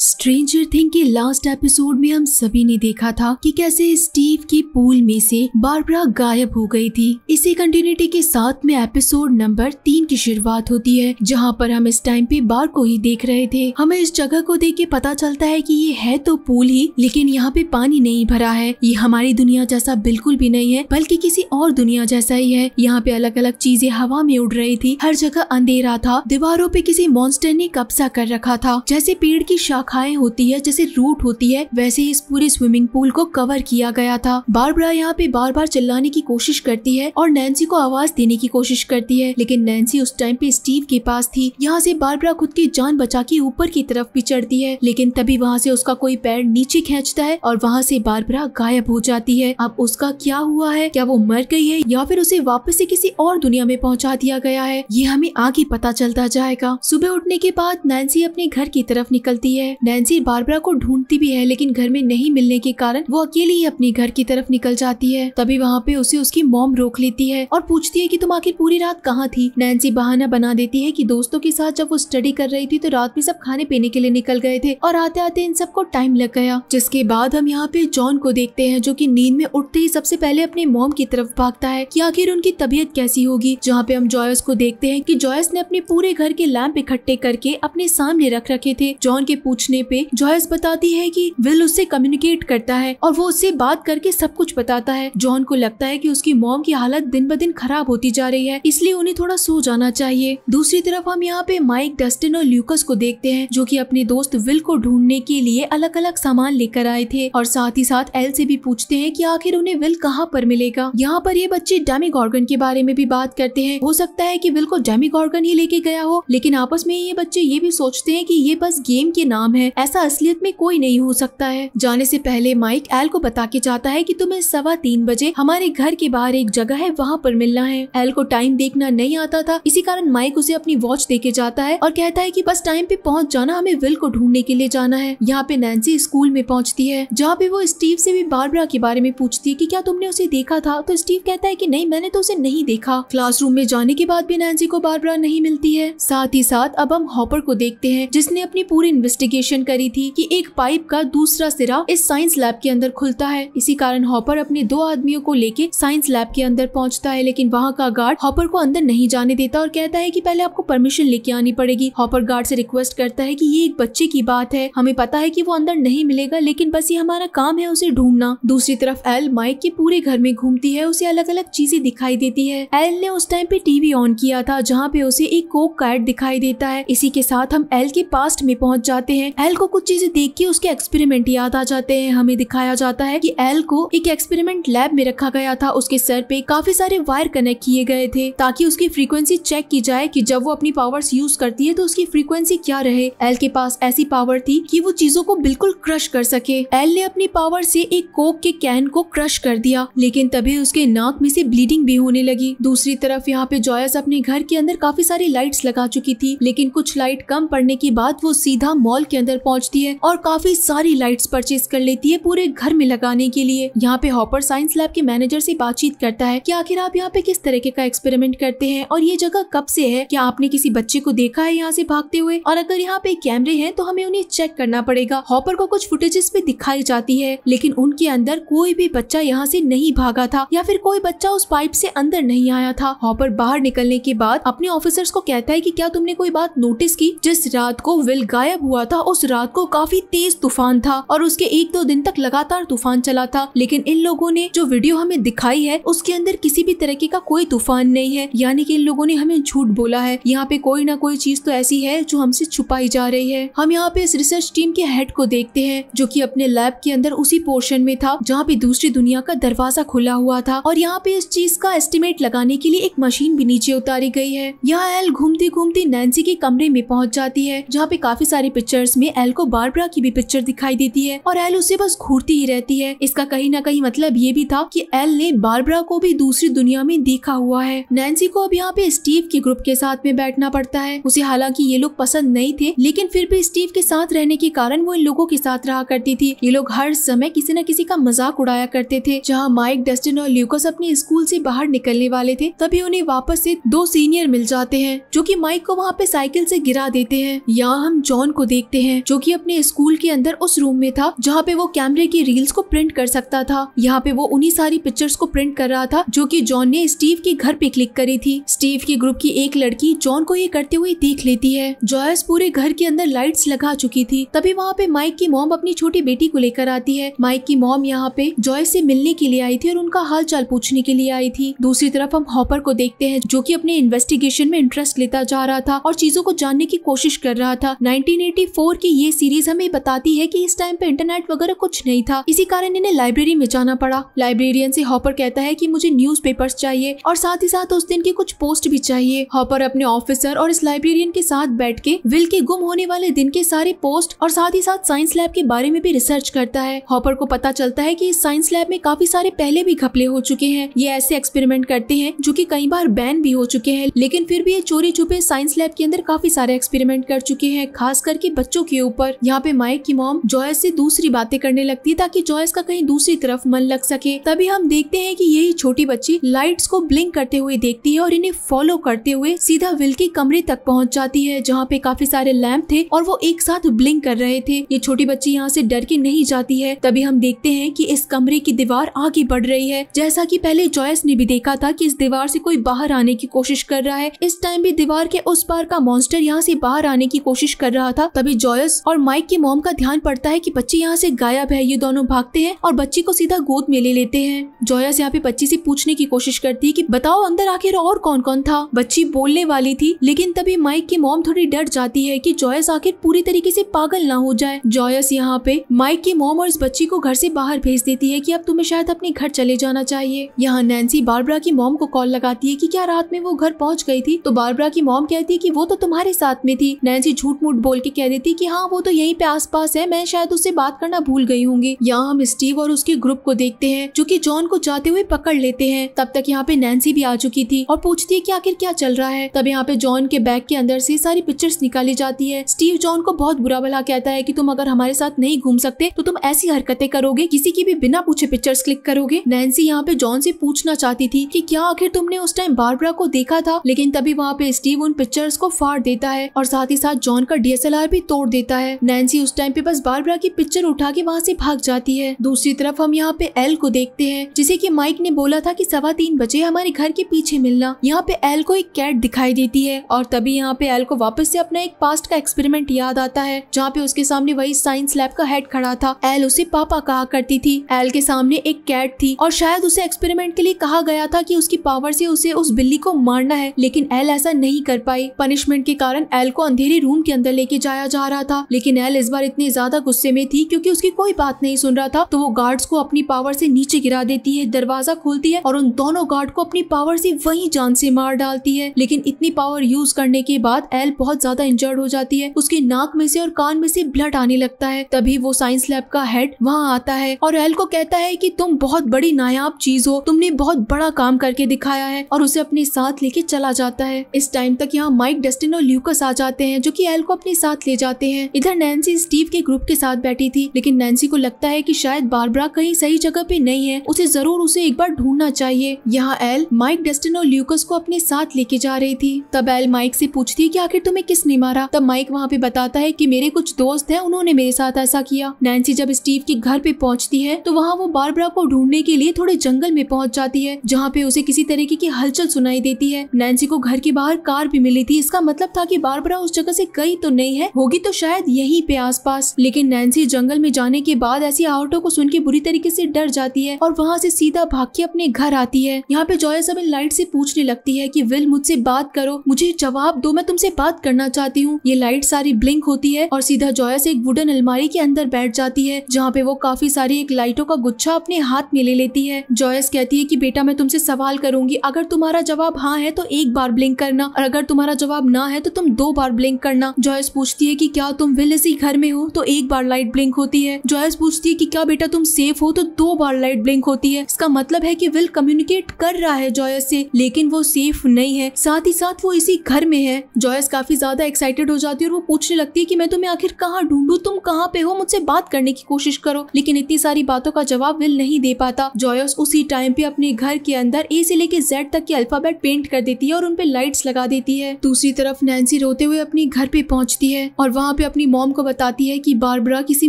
stranger thing के last episode में हम सभी ने देखा था कि कैसे स्टीव की पूल में से बारबरा गायब हो गई थी इसी कंटिन्यूटी के साथ में एपिसोड नंबर तीन की शुरुआत होती है जहां पर हम इस टाइम पे बार को ही देख रहे थे हमें इस जगह को देख के पता चलता है कि ये है तो पूल ही लेकिन यहाँ पे पानी नहीं भरा है ये हमारी दुनिया जैसा बिल्कुल भी नहीं है बल्कि किसी और दुनिया जैसा ही है यहाँ पे अलग अलग चीजें हवा में उड़ रही थी हर जगह अंधेरा था दीवारों पे किसी मॉन्स्टर ने कब्जा कर रखा था जैसे पेड़ की शाख शाखाएं होती है जैसे रूट होती है वैसे ही इस पूरे स्विमिंग पूल को कवर किया गया था बारबरा यहाँ पे बार बार चिल्लाने की कोशिश करती है और नैन्सी को आवाज देने की कोशिश करती है लेकिन नैन्सी उस टाइम पे स्टीव के पास थी यहाँ से बारबरा खुद की जान बचा के ऊपर की तरफ भी चढ़ती है लेकिन तभी वहाँ से उसका कोई पैर नीचे खेचता है और वहाँ से बारबरा गायब हो जाती है अब उसका क्या हुआ है क्या वो मर गई है या फिर उसे वापस से किसी और दुनिया में पहुँचा दिया गया है ये हमें आगे पता चलता जाएगा सुबह उठने के बाद नैन्सी अपने घर की तरफ निकलती है नैन्सी बारबरा को ढूंढती भी है लेकिन घर में नहीं मिलने के कारण वो अकेले ही अपने घर की तरफ निकल जाती है तभी वहाँ पे उसे उसकी मोम रोक लेती है और पूछती है की तुम आखिर पूरी रात कहाँ थी नैन्सी बहाना बना देती है की दोस्तों के साथ जब वो स्टडी कर रही थी तो रात में सब खाने पीने के लिए निकल गए थे और आते आते इन सबको टाइम लग गया जिसके बाद हम यहाँ पे जॉन को देखते हैं जो की नींद में उठते ही सबसे पहले अपने मॉम की तरफ भागता है की आखिर उनकी तबीयत कैसी होगी जहाँ पे हम जॉयस को देखते हैं की जॉयस ने अपने पूरे घर के लैम्प इकट्ठे करके अपने सामने रख रखे थे जॉन के पूछ पूछने पे जॉयस बताती है कि विल उससे कम्युनिकेट करता है और वो उससे बात करके सब कुछ बताता है जॉन को लगता है कि उसकी मॉम की हालत दिन ब दिन खराब होती जा रही है इसलिए उन्हें थोड़ा सो जाना चाहिए दूसरी तरफ हम यहाँ पे माइक डस्टिन और ल्यूकस को देखते हैं जो की अपने दोस्त विल को ढूंढने के लिए अलग अलग सामान लेकर आए थे और साथ ही साथ एल से भी पूछते हैं की आखिर उन्हें विल कहाँ पर मिलेगा यहाँ पर ये बच्चे डेमी गॉर्गन के बारे में भी बात करते हैं हो सकता है की विल को डेमी गॉर्गन ही लेके गया हो लेकिन आपस में ये बच्चे ये भी सोचते हैं कि ये बस गेम के नाम है है ऐसा असलियत में कोई नहीं हो सकता है जाने से पहले माइक एल को बता के जाता है कि तुम्हें सवा तीन बजे हमारे घर के बाहर एक जगह है वहाँ पर मिलना है एल को टाइम देखना नहीं आता था इसी कारण माइक उसे अपनी वॉच दे के जाता है और कहता है की बस टाइम पे पहुँच जाना हमें विल को ढूंढने के लिए जाना है यहाँ पे नैन्सी स्कूल में पहुँचती है जहाँ पे वो स्टीव ऐसी भी बारबरा के बारे में पूछती है की क्या तुमने उसे देखा था तो स्टीव कहता है की नहीं मैंने तो उसे नहीं देखा क्लास में जाने के बाद भी नैन्सी को बारबरा नहीं मिलती है साथ ही साथ अब हम हॉपर को देखते हैं जिसने अपनी पूरी इन्वेस्टिगेशन कैलकुलेशन करी थी कि एक पाइप का दूसरा सिरा इस साइंस लैब के अंदर खुलता है इसी कारण हॉपर अपने दो आदमियों को लेके साइंस लैब के अंदर पहुंचता है लेकिन वहाँ का गार्ड हॉपर को अंदर नहीं जाने देता और कहता है की पहले आपको परमिशन लेके आनी पड़ेगी हॉपर गार्ड से रिक्वेस्ट करता है की ये एक बच्चे की बात है हमें पता है की वो अंदर नहीं मिलेगा लेकिन बस ये हमारा काम है उसे ढूंढना दूसरी तरफ एल माइक के पूरे घर में घूमती है उसे अलग अलग चीजें दिखाई देती है एल ने उस टाइम पे टीवी ऑन किया था जहाँ पे उसे एक कोक कार्ड दिखाई देता है इसी के साथ हम एल के पास्ट में पहुँच जाते हैं हैं एल को कुछ चीजें देख के उसके एक्सपेरिमेंट याद आ जाते हैं हमें दिखाया जाता है कि एल को एक एक्सपेरिमेंट लैब में रखा गया था उसके सर पे काफी सारे वायर कनेक्ट किए गए थे ताकि उसकी फ्रीक्वेंसी चेक की जाए की जब वो अपनी पावर्स यूज करती है तो उसकी फ्रीक्वेंसी क्या रहे एल के पास ऐसी पावर थी की वो चीजों को बिल्कुल क्रश कर सके एल ने अपनी पावर से एक कोक के कैन को क्रश कर दिया लेकिन तभी उसके नाक में से ब्लीडिंग भी होने लगी दूसरी तरफ यहाँ पे जॉयस अपने घर के अंदर काफी सारी लाइट्स लगा चुकी थी लेकिन कुछ लाइट कम पड़ने के बाद वो सीधा मॉल के अंदर पहुंचती है और काफी सारी लाइट्स परचेज कर लेती है पूरे घर में लगाने के लिए यहाँ पे हॉपर साइंस लैब के मैनेजर से बातचीत करता है कि आखिर आप यहाँ पे किस तरीके का एक्सपेरिमेंट करते हैं और ये जगह कब से है क्या आपने किसी बच्चे को देखा है यहाँ से भागते हुए और अगर यहाँ पे कैमरे है तो हमें उन्हें चेक करना पड़ेगा हॉपर को कुछ फुटेजेस भी दिखाई जाती है लेकिन उनके अंदर कोई भी बच्चा यहाँ से नहीं भागा था या फिर कोई बच्चा उस पाइप से अंदर नहीं आया था हॉपर बाहर निकलने के बाद अपने ऑफिसर्स को कहता है कि क्या तुमने कोई बात नोटिस की जिस रात को विल गायब हुआ था उस रात को काफी तेज तूफान था और उसके एक दो दिन तक लगातार तूफान चला था लेकिन इन लोगों ने जो वीडियो हमें दिखाई है उसके अंदर किसी भी तरीके का कोई तूफान नहीं है यानी कि इन लोगों ने हमें झूठ बोला है यहाँ पे कोई ना कोई चीज तो ऐसी है जो हमसे छुपाई जा रही है हम यहाँ पे इस रिसर्च टीम के हेड को देखते हैं जो की अपने लैब के अंदर उसी पोर्शन में था जहाँ पे दूसरी दुनिया का दरवाजा खुला हुआ था और यहाँ पे इस चीज का एस्टिमेट लगाने के लिए एक मशीन भी नीचे उतारी गई है यहाँ एल घूमती घूमती नैन्सी के कमरे में पहुँच जाती है जहाँ पे काफी सारी पिक्चर्स में एल को बारबरा की भी पिक्चर दिखाई देती है और एल उसे बस घूरती ही रहती है इसका कहीं ना कहीं मतलब ये भी था कि एल ने बारबरा को भी दूसरी दुनिया में देखा हुआ है नैन्सी को अब यहाँ पे स्टीव के ग्रुप के साथ में बैठना पड़ता है उसे हालांकि ये लोग पसंद नहीं थे लेकिन फिर भी स्टीव के साथ रहने के कारण वो इन लोगों के साथ रहा करती थी ये लोग हर समय किसी न किसी का मजाक उड़ाया करते थे जहाँ माइक डस्टिन और ल्यूकस अपने स्कूल ऐसी बाहर निकलने वाले थे तभी उन्हें वापस ऐसी दो सीनियर मिल जाते हैं जो की माइक को वहाँ पे साइकिल ऐसी गिरा देते हैं यहाँ हम जॉन को देखते हैं हैं जो कि अपने स्कूल के अंदर उस रूम में था जहाँ पे वो कैमरे की रील्स को प्रिंट कर सकता था यहाँ पे वो उन्हीं सारी पिक्चर्स को प्रिंट कर रहा था जो की जॉन ने स्टीव के घर पे क्लिक करी थी स्टीव के ग्रुप की एक लड़की जॉन को ये करते हुए देख लेती है जॉयस पूरे घर के अंदर लाइट्स लगा चुकी थी तभी वहाँ पे माइक की मॉम अपनी छोटी बेटी को लेकर आती है माइक की मॉम यहाँ पे जॉयस से मिलने के लिए आई थी और उनका हाल चाल पूछने के लिए आई थी दूसरी तरफ हम हॉपर को देखते हैं जो की अपने इन्वेस्टिगेशन में इंटरेस्ट लेता जा रहा था और चीजों को जानने की कोशिश कर रहा था 1984 की ये सीरीज हमें बताती है कि इस टाइम पे इंटरनेट वगैरह कुछ नहीं था इसी कारण इन्हें लाइब्रेरी में जाना पड़ा लाइब्रेरियन से हॉपर कहता है कि मुझे न्यूज चाहिए और साथ ही साथ उस दिन की कुछ पोस्ट भी चाहिए हॉपर अपने ऑफिसर और इस लाइब्रेरियन के साथ बैठ के विल के गुम होने वाले दिन के सारे पोस्ट और साथ ही साथ साइंस लैब के बारे में भी रिसर्च करता है हॉपर को पता चलता है की इस साइंस लैब में काफी सारे पहले भी घपले हो चुके हैं ये ऐसे एक्सपेरिमेंट करते हैं जो की कई बार बैन भी हो चुके हैं लेकिन फिर भी ये चोरी छुपे साइंस लैब के अंदर काफी सारे एक्सपेरिमेंट कर चुके हैं खास करके बच्चों के ऊपर यहाँ पे माइक की मॉम जॉयस से दूसरी बातें करने लगती है ताकि जॉयस का कहीं दूसरी तरफ मन लग सके तभी हम देखते हैं कि यही छोटी बच्ची लाइट्स को ब्लिंक करते हुए देखती है और इन्हें फॉलो करते हुए सीधा विल के कमरे तक पहुँच जाती है जहाँ पे काफी सारे लैम्प थे और वो एक साथ ब्लिंक कर रहे थे ये छोटी बच्ची यहाँ से डर के नहीं जाती है तभी हम देखते हैं की इस कमरे की दीवार आगे बढ़ रही है जैसा की पहले जॉयस ने भी देखा था की इस दीवार से कोई बाहर आने की कोशिश कर रहा है इस टाइम भी दीवार के उस पार का मॉन्स्टर यहाँ से बाहर आने की कोशिश कर रहा था तभी जॉय लॉयस और माइक की मोम का ध्यान पड़ता है कि बच्चे यहाँ से गायब है ये दोनों भागते हैं और बच्ची को सीधा गोद में ले लेते हैं जॉयस यहाँ पे बच्ची से पूछने की कोशिश करती है कि बताओ अंदर आखिर और कौन कौन था बच्ची बोलने वाली थी लेकिन तभी माइक की मोम थोड़ी डर जाती है की जॉयस आखिर पूरी तरीके ऐसी पागल न हो जाए जॉयस यहाँ पे माइक की मोम और इस बच्ची को घर से बाहर भेज देती है कि अब तुम्हें शायद अपने घर चले जाना चाहिए यहाँ नैन्सी बारबरा की मोम को कॉल लगाती है कि क्या रात में वो घर पहुँच गई थी तो बारबरा की मोम कहती है कि वो तो तुम्हारे साथ में थी नैन्सी झूठ मूठ बोल के कह देती कि हाँ वो तो यहीं पे आसपास है मैं शायद उससे बात करना भूल गई होंगी यहाँ हम स्टीव और उसके ग्रुप को देखते हैं जो कि जॉन को जाते हुए पकड़ लेते हैं तब तक यहाँ पे नैन्सी भी आ चुकी थी और पूछती है की आखिर क्या चल रहा है तब यहाँ पे जॉन के बैग के अंदर से सारी पिक्चर्स निकाली जाती है स्टीव जॉन को बहुत बुरा भला कहता है की तुम अगर हमारे साथ नहीं घूम सकते तो तुम ऐसी हरकतें करोगे किसी की भी बिना पूछे पिक्चर्स क्लिक करोगे नैन्सी यहाँ पे जॉन से पूछना चाहती थी की क्या आखिर तुमने उस टाइम बारबरा को देखा था लेकिन तभी वहाँ पे स्टीव उन पिक्चर्स को फाड़ देता है और साथ ही साथ जॉन का डी भी तोड़ छोड़ देता है नैन्सी उस टाइम पे बस बारबरा की पिक्चर उठा के वहाँ से भाग जाती है दूसरी तरफ हम यहाँ पे एल को देखते हैं जिसे कि माइक ने बोला था कि सवा तीन बजे हमारे घर के पीछे मिलना यहाँ पे एल को एक कैट दिखाई देती है और तभी यहाँ पे एल को वापस से अपना एक पास्ट का एक्सपेरिमेंट याद आता है जहाँ पे उसके सामने वही साइंस लैब का हेड खड़ा था एल उसे पापा कहा करती थी एल के सामने एक कैट थी और शायद उसे एक्सपेरिमेंट के लिए कहा गया था की उसकी पावर से उसे उस बिल्ली को मारना है लेकिन एल ऐसा नहीं कर पाई पनिशमेंट के कारण एल को अंधेरे रूम के अंदर लेके जाया जा रहा रहा था लेकिन एल इस बार इतनी ज्यादा गुस्से में थी क्योंकि उसकी कोई बात नहीं सुन रहा था तो वो गार्ड्स को अपनी पावर से नीचे गिरा देती है दरवाजा खोलती है और उन दोनों गार्ड को अपनी पावर से वही जान से मार डालती है लेकिन इतनी पावर यूज करने के बाद एल बहुत ज्यादा इंजर्ड हो जाती है उसके नाक में से और कान में से ब्लड आने लगता है तभी वो साइंस लैब का हेड वहाँ आता है और एल को कहता है की तुम बहुत बड़ी नायाब चीज हो तुमने बहुत बड़ा काम करके दिखाया है और उसे अपने साथ लेके चला जाता है इस टाइम तक यहाँ माइक डस्टिन और ल्यूकस आ जाते हैं जो की एल को अपने साथ ले जाते जाते हैं इधर नैन्सी स्टीव के ग्रुप के साथ बैठी थी लेकिन नैन्सी को लगता है कि शायद बारबरा कहीं सही जगह पे नहीं है उसे जरूर उसे एक बार ढूंढना चाहिए यहाँ एल माइक डेस्टिन और ल्यूकस को अपने साथ लेके जा रही थी तब एल माइक से पूछती है की आखिर तुम्हें किसने मारा तब माइक वहाँ पे बताता है की मेरे कुछ दोस्त है उन्होंने मेरे साथ ऐसा किया नैन्सी जब स्टीव के घर पे पहुँचती है तो वहाँ वो बारबरा को ढूंढने के लिए थोड़े जंगल में पहुँच जाती है जहाँ पे उसे किसी तरीके की हलचल सुनाई देती है नैन्सी को घर के बाहर कार भी मिली थी इसका मतलब था की बारबरा उस जगह से गई तो नहीं है होगी तो शायद यहीं पे आसपास लेकिन नैन्सी जंगल में जाने के बाद ऐसी आहटों को सुन के बुरी तरीके से डर जाती है और वहाँ से सीधा भाग के अपने घर आती है यहाँ पे जॉयस अब इन लाइट से पूछने लगती है कि विल मुझसे बात करो मुझे जवाब दो मैं तुमसे बात करना चाहती हूँ ये लाइट सारी ब्लिंक होती है और सीधा जॉयस एक वुडन अलमारी के अंदर बैठ जाती है जहाँ पे वो काफी सारी एक लाइटों का गुच्छा अपने हाथ में ले लेती है जॉयस कहती है की बेटा मैं तुमसे सवाल करूंगी अगर तुम्हारा जवाब हाँ है तो एक बार ब्लिंक करना और अगर तुम्हारा जवाब ना है तो तुम दो बार ब्लिंक करना जॉयस पूछती है की क्या क्या तुम विलेसी घर में हो तो एक बार लाइट ब्लिंक होती है जॉयस पूछती है कि क्या बेटा तुम सेफ हो तो दो बार लाइट ब्लिंक होती है इसका मतलब है कि विल कम्युनिकेट कर रहा है जॉयस से लेकिन वो सेफ नहीं है साथ ही साथ वो इसी घर में है जॉयस काफी ज्यादा एक्साइटेड हो जाती है और वो पूछने लगती है की मैं तुम्हें आखिर कहाँ ढूंढू तुम कहाँ पे हो मुझसे बात करने की कोशिश करो लेकिन इतनी सारी बातों का जवाब विल नहीं दे पाता जॉयस उसी टाइम पे अपने घर के अंदर ए से लेके जेड तक के अल्फाबेट पेंट कर देती है और उनपे लाइट्स लगा देती है दूसरी तरफ नैन्सी रोते हुए अपने घर पे पहुंचती है और वहाँ पे अपनी मॉम को बताती है कि बारबरा किसी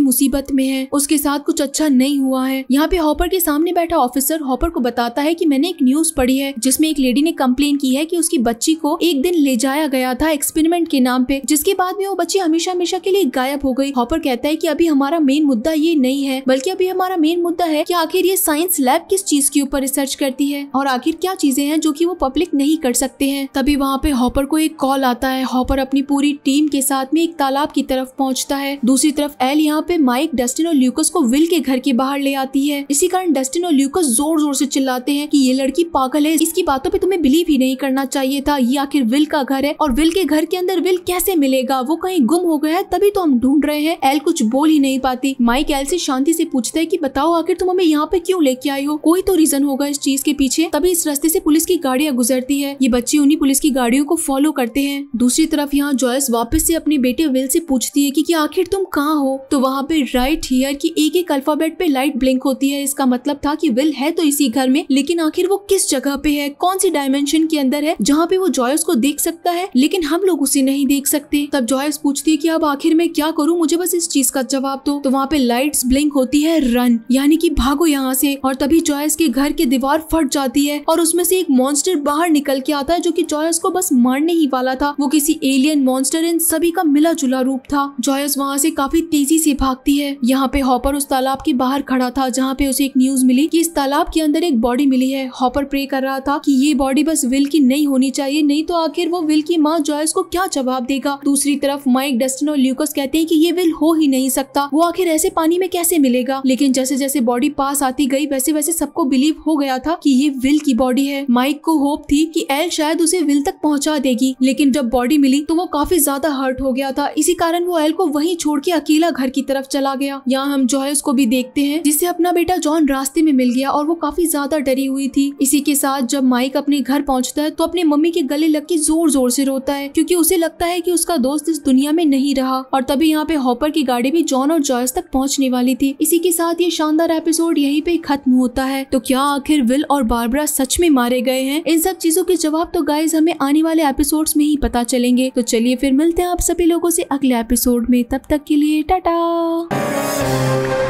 मुसीबत में है उसके साथ कुछ अच्छा नहीं हुआ है यहाँ पे हॉपर के सामने बैठा ऑफिसर हॉपर को बताता है कि मैंने एक न्यूज पढ़ी है जिसमें एक लेडी ने कम्प्लेन की है कि उसकी बच्ची को एक दिन ले जाया गया था एक्सपेरिमेंट के नाम पे जिसके बाद में वो बच्ची हमेशा हमेशा के लिए गायब हो गई हॉपर कहता है की अभी हमारा मेन मुद्दा ये नहीं है बल्कि अभी हमारा मेन मुद्दा है की आखिर ये साइंस लैब किस चीज के ऊपर रिसर्च करती है और आखिर क्या चीजें हैं जो कि वो पब्लिक नहीं कर सकते हैं तभी वहाँ पे हॉपर को एक कॉल आता है हॉपर अपनी पूरी टीम के साथ में एक तालाब की तरफ पहुंचता है दूसरी तरफ एल यहाँ पे माइक डस्टिन और ल्यूकस को विल के घर के बाहर ले आती है इसी कारण डस्टिन और ल्यूकस जोर जोर से चिल्लाते हैं कि ये लड़की पागल है इसकी बातों पे तुम्हें बिलीव ही नहीं करना चाहिए था ये आखिर विल का घर है और विल के घर के अंदर विल कैसे मिलेगा वो कहीं गुम हो गया है तभी तो हम ढूंढ रहे हैं एल कुछ बोल ही नहीं पाती माइक एल से शांति से पूछता है की बताओ आखिर तुम हमें यहाँ पे क्यूँ लेके आई हो कोई तो रीजन होगा इस चीज के पीछे तभी इस रास्ते से पुलिस की गाड़ियाँ गुजरती है ये बच्चे उन्हीं पुलिस की गाड़ियों को फॉलो करते हैं दूसरी तरफ यहाँ जॉयस वापस से अपने बेटे विल से से पूछती है कि, कि आखिर तुम कहाँ हो तो वहाँ पे राइट हियर की एक एक अल्फाबेट पे लाइट ब्लिंक होती है इसका मतलब था कि विल है तो इसी घर में लेकिन आखिर वो किस जगह पे है कौन सी डायमेंशन के अंदर है जहाँ पे वो जॉयस को देख सकता है लेकिन हम लोग उसे नहीं देख सकते तब जॉयस पूछती है की अब आखिर मैं क्या करूँ मुझे बस इस चीज का जवाब दो तो वहाँ पे लाइट ब्लिंक होती है रन यानी की भागो यहाँ से और तभी जॉयस के घर की दीवार फट जाती है और उसमें से एक मॉन्स्टर बाहर निकल के आता है जो की जॉयस को बस मारने ही वाला था वो किसी एलियन मॉन्स्टर इन सभी का मिला जुला रूप था जॉयस वहाँ से काफी तेजी से भागती है यहाँ पे हॉपर उस तालाब के बाहर खड़ा था जहाँ पे उसे एक न्यूज मिली कि इस तालाब के अंदर एक बॉडी मिली है हॉपर प्रे कर रहा था कि ये बॉडी बस विल की नहीं होनी चाहिए नहीं तो आखिर वो विल की माँ जॉयस को क्या जवाब देगा दूसरी तरफ माइक डस्टिन और ल्यूकस कहते हैं कि ये विल हो ही नहीं सकता वो आखिर ऐसे पानी में कैसे मिलेगा लेकिन जैसे जैसे बॉडी पास आती गई वैसे वैसे सबको बिलीव हो गया था कि ये विल की बॉडी है माइक को होप थी कि एल शायद उसे विल तक पहुंचा देगी लेकिन जब बॉडी मिली तो वो काफी ज्यादा हर्ट हो गया था इसी कारण वो एल को वहीं छोड़ के अकेला घर की तरफ चला गया यहाँ हम जॉयस को भी देखते हैं जिसे अपना बेटा जॉन रास्ते में मिल गया और वो काफी ज्यादा डरी हुई थी इसी के साथ जब माइक अपने घर पहुँचता है तो अपने मम्मी के गले लग के जोर जोर से रोता है क्यूँकी उसे लगता है की उसका दोस्त इस दुनिया में नहीं रहा और तभी यहाँ पे हॉपर की गाड़ी भी जॉन और जॉयस तक पहुँचने वाली थी इसी के साथ ये शानदार एपिसोड यही पे खत्म होता है तो क्या आखिर विल और बारबरा सच में मारे गए हैं इन सब चीजों के जवाब तो गाइज हमें आने वाले एपिसोड में ही पता चलेंगे तो चलिए फिर मिलते हैं आप सभी लोगों से अगले अगले एपिसोड में तब तक के लिए टाटा